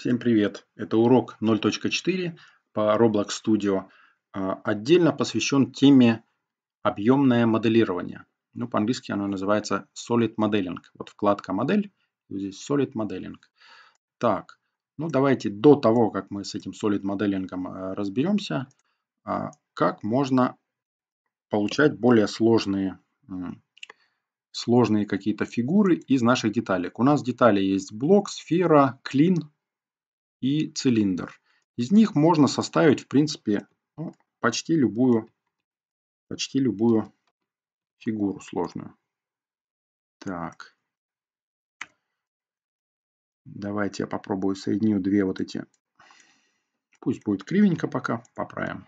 Всем привет! Это урок 0.4 по Roblox Studio. А, отдельно посвящен теме объемное моделирование. Ну, по-английски оно называется Solid Modeling. Вот вкладка модель, здесь Solid Modeling. Так, ну давайте до того, как мы с этим Solid Modeling а, разберемся, а, как можно получать более сложные сложные какие-то фигуры из наших деталек. У нас детали есть блок, сфера, клин, и цилиндр. Из них можно составить, в принципе, ну, почти любую, почти любую фигуру сложную. Так. Давайте я попробую соединю две вот эти. Пусть будет кривенько пока, поправим.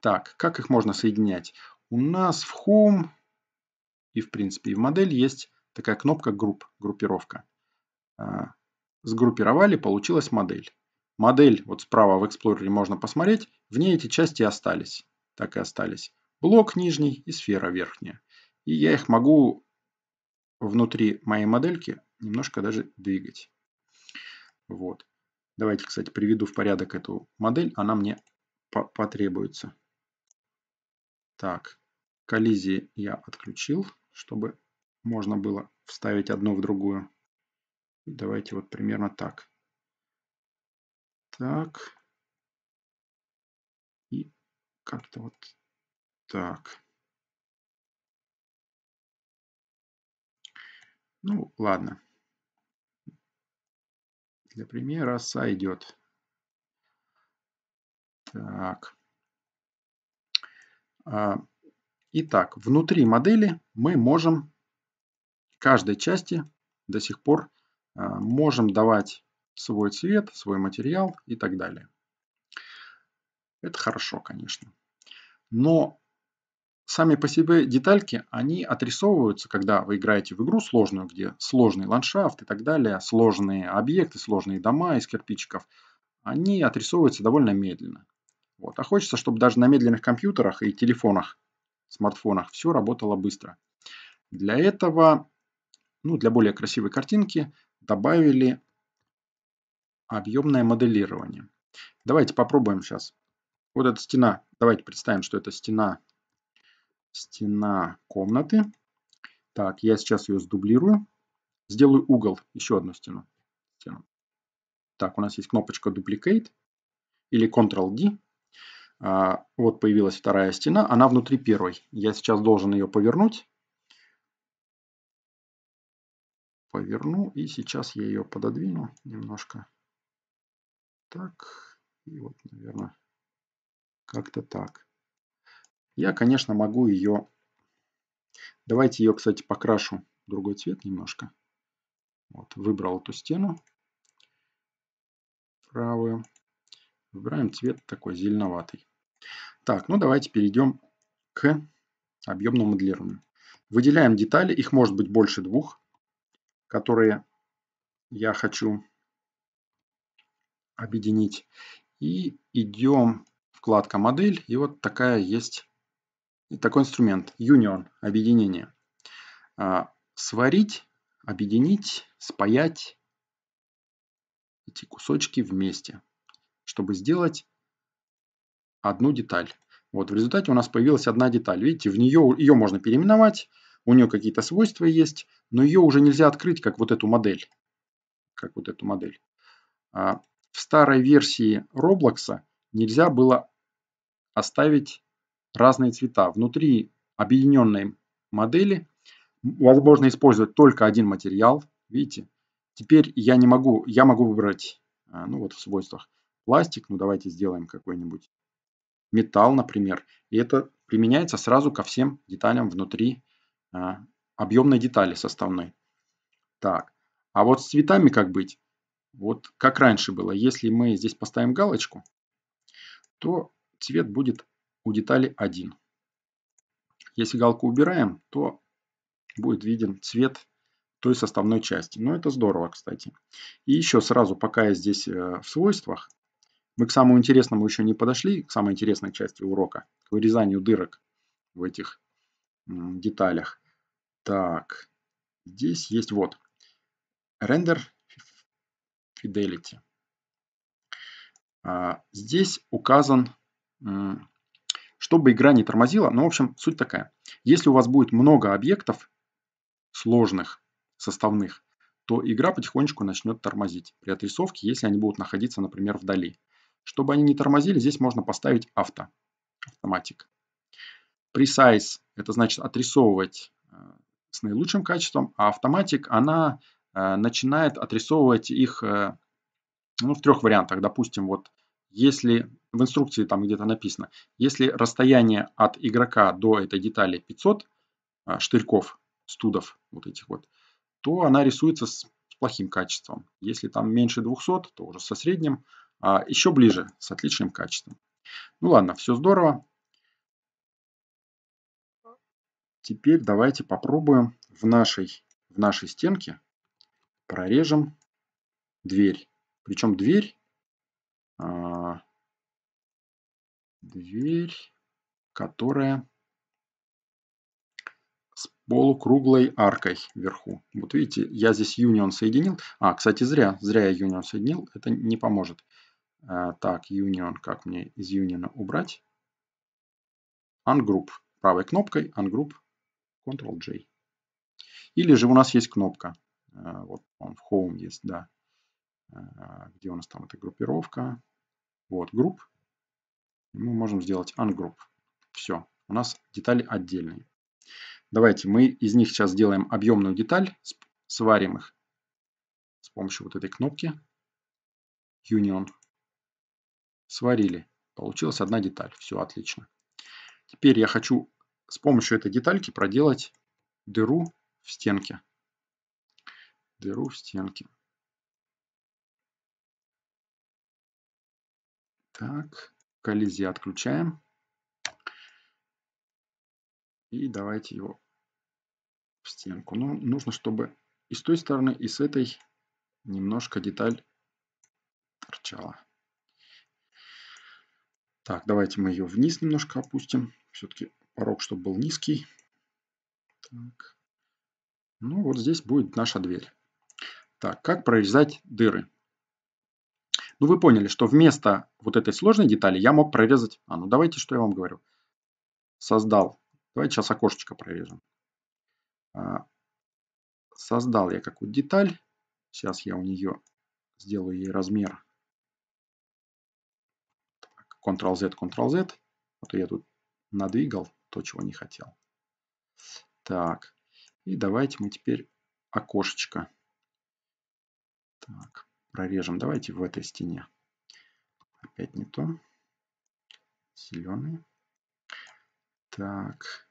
Так, как их можно соединять? У нас в Home и в принципе и в модель есть такая кнопка групп, группировка. А, сгруппировали, получилась модель. Модель вот справа в Explorer можно посмотреть, в ней эти части остались. Так и остались. Блок нижний и сфера верхняя. И я их могу внутри моей модельки немножко даже двигать. Вот. Давайте, кстати, приведу в порядок эту модель. Она мне по потребуется. Так. Коллизии я отключил, чтобы можно было вставить одно в другую. Давайте вот примерно так. Так. И как-то вот так. Ну, ладно. Для примера сойдет. Так. А, итак, внутри модели мы можем каждой части до сих пор а, можем давать свой цвет, свой материал и так далее. Это хорошо, конечно. Но сами по себе детальки, они отрисовываются, когда вы играете в игру сложную, где сложный ландшафт и так далее, сложные объекты, сложные дома из кирпичиков, они отрисовываются довольно медленно. Вот. А хочется, чтобы даже на медленных компьютерах и телефонах, смартфонах все работало быстро. Для этого, ну, для более красивой картинки добавили объемное моделирование. Давайте попробуем сейчас. Вот эта стена. Давайте представим, что это стена, стена комнаты. Так, я сейчас ее сдублирую. Сделаю угол, еще одну стену. стену. Так, у нас есть кнопочка Duplicate или Ctrl-D. А, вот появилась вторая стена, она внутри первой. Я сейчас должен ее повернуть. Поверну и сейчас я ее пододвину немножко так. И вот, наверное, как-то так. Я, конечно, могу ее... Давайте ее, кстати, покрашу другой цвет немножко. Вот, выбрал эту стену правую. Выбираем цвет такой зеленоватый. Так, ну давайте перейдем к объемному моделированию. Выделяем детали, их может быть больше двух, которые я хочу объединить. И идем вкладка модель. И вот такая есть такой инструмент Union, объединение. А, сварить, объединить, спаять эти кусочки вместе, чтобы сделать одну деталь. Вот в результате у нас появилась одна деталь. Видите, в нее ее можно переименовать, у нее какие-то свойства есть, но ее уже нельзя открыть как вот эту модель, как вот эту модель. А, в старой версии Roblox нельзя было оставить разные цвета. Внутри объединенной модели возможно использовать только один материал. Видите, теперь я не могу, я могу выбрать, а, ну вот в свойствах, пластик, ну давайте сделаем какой-нибудь металл, например. И это применяется сразу ко всем деталям внутри а, объемной детали составной. Так, а вот с цветами как быть? Вот как раньше было, если мы здесь поставим галочку, то цвет будет у детали 1. Если галку убираем, то будет виден цвет той составной части. Но это здорово, кстати. И еще сразу, пока я здесь э, в свойствах, мы к самому интересному еще не подошли, к самой интересной части урока, к вырезанию дырок в этих деталях. Так, здесь есть вот рендер Fidelity. А, здесь указан, чтобы игра не тормозила. Ну, в общем, суть такая. Если у вас будет много объектов сложных, составных, то игра потихонечку начнет тормозить при отрисовке, если они будут находиться, например, вдали. Чтобы они не тормозили, здесь можно поставить авто, автоматик. Resize – это значит отрисовывать э, с наилучшим качеством, а автоматик – она Э, начинает отрисовывать их э, ну, в трех вариантах. Допустим, вот если в инструкции там где-то написано, если расстояние от игрока до этой детали 500 э, штырьков, студов вот этих вот, то она рисуется с плохим качеством. Если там меньше 200, то уже со средним, а еще ближе, с отличным качеством. Ну ладно, все здорово. Теперь давайте попробуем в нашей, в нашей стенке прорежем дверь. Причем дверь, а, дверь, которая с полукруглой аркой вверху. Вот видите, я здесь Union соединил. А, кстати, зря, зря я Union соединил, это не поможет. А, так, Union, как мне из Union убрать? Ungroup. Правой кнопкой Ungroup Ctrl-J. Или же у нас есть кнопка а, вот он в Home есть, да. А, где у нас там эта группировка? Вот, групп. мы можем сделать ungroup. Все, у нас детали отдельные. Давайте мы из них сейчас сделаем объемную деталь, сварим их с помощью вот этой кнопки Union. Сварили. Получилась одна деталь. Все отлично. Теперь я хочу с помощью этой детальки проделать дыру в стенке дыру в стенке. Так, коллизия отключаем. И давайте его в стенку. Но нужно, чтобы и с той стороны, и с этой немножко деталь торчала. Так, давайте мы ее вниз немножко опустим. Все-таки порог, чтобы был низкий. Так. Ну, вот здесь будет наша дверь. Так, как прорезать дыры? Ну, вы поняли, что вместо вот этой сложной детали я мог прорезать... А, ну давайте, что я вам говорю. Создал. Давайте сейчас окошечко прорежем. А, создал я какую-то деталь. Сейчас я у нее сделаю ей размер. Ctrl-Z, Ctrl-Z. Вот я тут надвигал то, чего не хотел. Так. И давайте мы теперь окошечко так, прорежем. Давайте в этой стене. Опять не то. Зеленый. Так.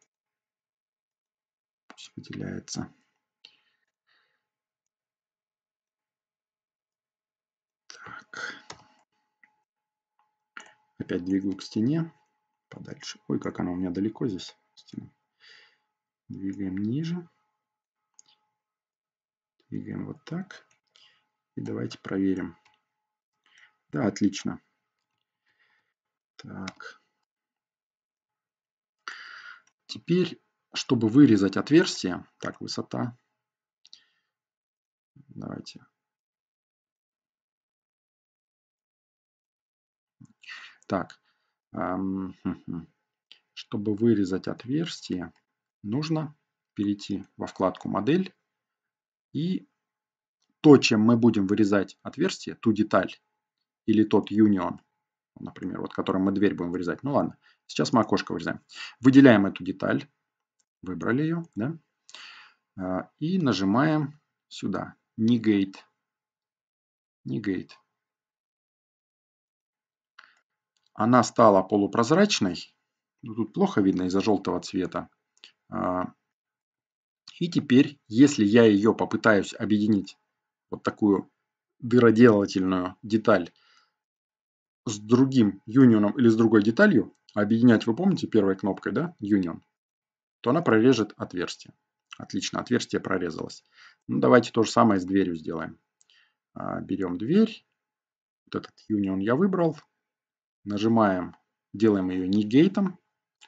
Пусть выделяется. Так. Опять двигаю к стене. Подальше. Ой, как она у меня далеко здесь. Стена. Двигаем ниже. Двигаем вот так. И давайте проверим. Да, отлично. Так. Теперь, чтобы вырезать отверстие, так, высота. Давайте. Так, чтобы вырезать отверстие, нужно перейти во вкладку «Модель» и то, чем мы будем вырезать отверстие, ту деталь или тот юнион, например, вот которым мы дверь будем вырезать. Ну ладно, сейчас мы окошко вырезаем. Выделяем эту деталь, выбрали ее, да, а, и нажимаем сюда, negate, negate. Она стала полупрозрачной, ну, тут плохо видно из-за желтого цвета. А, и теперь, если я ее попытаюсь объединить вот такую дыроделательную деталь с другим юнионом или с другой деталью, а объединять, вы помните, первой кнопкой, да, union, то она прорежет отверстие. Отлично, отверстие прорезалось. Ну, давайте то же самое с дверью сделаем. А, берем дверь, вот этот union я выбрал, нажимаем, делаем ее не гейтом,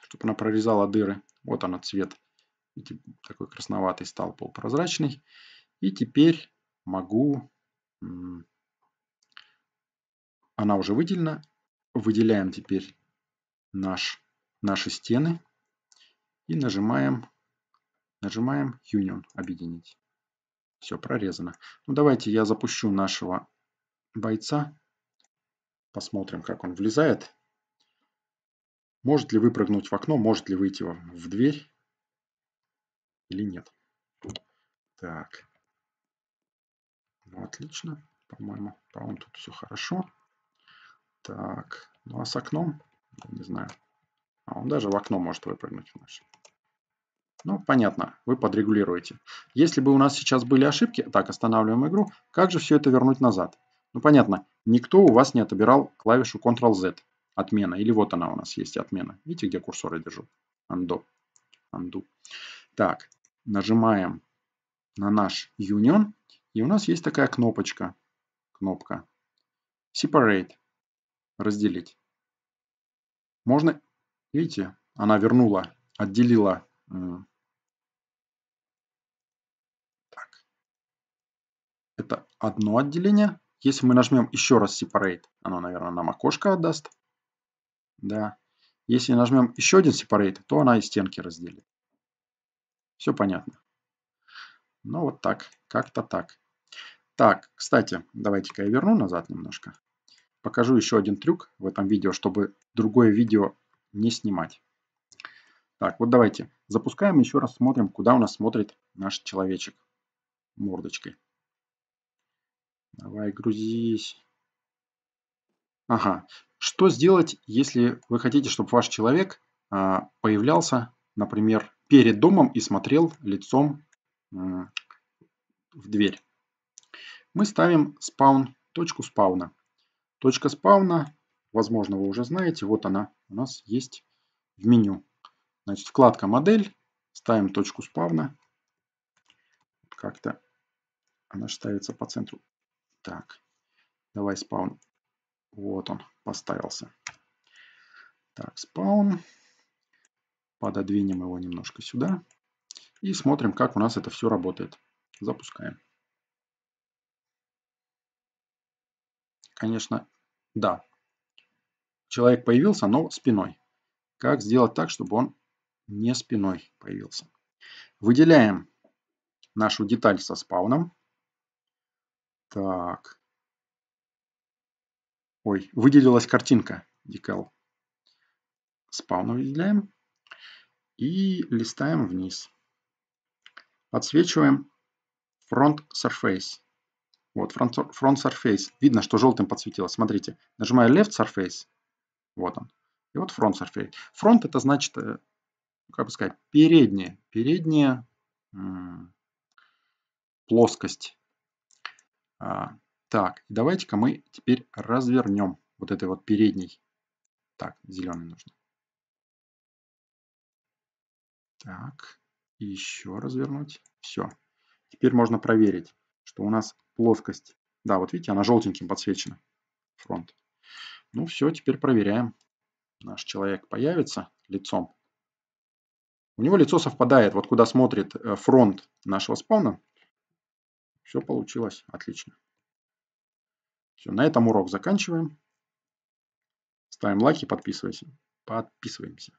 чтобы она прорезала дыры. Вот она цвет, такой красноватый стал, полупрозрачный. И теперь могу, она уже выделена. Выделяем теперь наш, наши стены и нажимаем, нажимаем Union объединить. Все прорезано. Ну давайте я запущу нашего бойца. Посмотрим, как он влезает. Может ли выпрыгнуть в окно, может ли выйти в дверь или нет. Так, ну, отлично, по-моему. По-моему, тут все хорошо. Так, ну а с окном, не знаю. А он даже в окно может выпрыгнуть у нас. Ну, понятно, вы подрегулируете. Если бы у нас сейчас были ошибки, так, останавливаем игру, как же все это вернуть назад? Ну, понятно, никто у вас не отобирал клавишу Ctrl-Z, отмена, или вот она у нас есть, отмена. Видите, где курсоры держу? Undo. Undo. Так, нажимаем на наш Union, и у нас есть такая кнопочка, кнопка Separate, разделить. Можно, видите, она вернула, отделила. Так. Это одно отделение. Если мы нажмем еще раз Separate, оно, наверное, нам окошко отдаст. Да. Если нажмем еще один Separate, то она и стенки разделит. Все понятно. Ну вот так, как-то так. Так, кстати, давайте-ка я верну назад немножко. Покажу еще один трюк в этом видео, чтобы другое видео не снимать. Так, вот давайте запускаем еще раз смотрим, куда у нас смотрит наш человечек мордочкой. Давай, грузись. Ага. Что сделать, если вы хотите, чтобы ваш человек а, появлялся, например, перед домом и смотрел лицом а, в дверь? мы ставим спаун, точку спауна. Точка спауна, возможно, вы уже знаете, вот она у нас есть в меню. Значит, вкладка «Модель», ставим точку спауна. Как-то она ставится по центру. Так, давай спаун. Вот он, поставился. Так, спаун. Пододвинем его немножко сюда. И смотрим, как у нас это все работает. Запускаем. Конечно, да. Человек появился, но спиной. Как сделать так, чтобы он не спиной появился? Выделяем нашу деталь со спауном. Так. Ой, выделилась картинка декал. Спауна выделяем. И листаем вниз. Подсвечиваем Front Surface. Вот, front, surface. Видно, что желтым подсветило. Смотрите, нажимаю left surface. Вот он. И вот front surface. Front это значит, э, как бы сказать, передняя, передняя плоскость. А, так, давайте-ка мы теперь развернем вот этой вот передней. Так, зеленый нужно. Так, еще развернуть. Все. Теперь можно проверить, что у нас плоскость. Да, вот видите, она желтеньким подсвечена. Фронт. Ну все, теперь проверяем. Наш человек появится лицом. У него лицо совпадает, вот куда смотрит э, фронт нашего спавна. Все получилось отлично. Все, на этом урок заканчиваем. Ставим лайки, подписываемся. Подписываемся.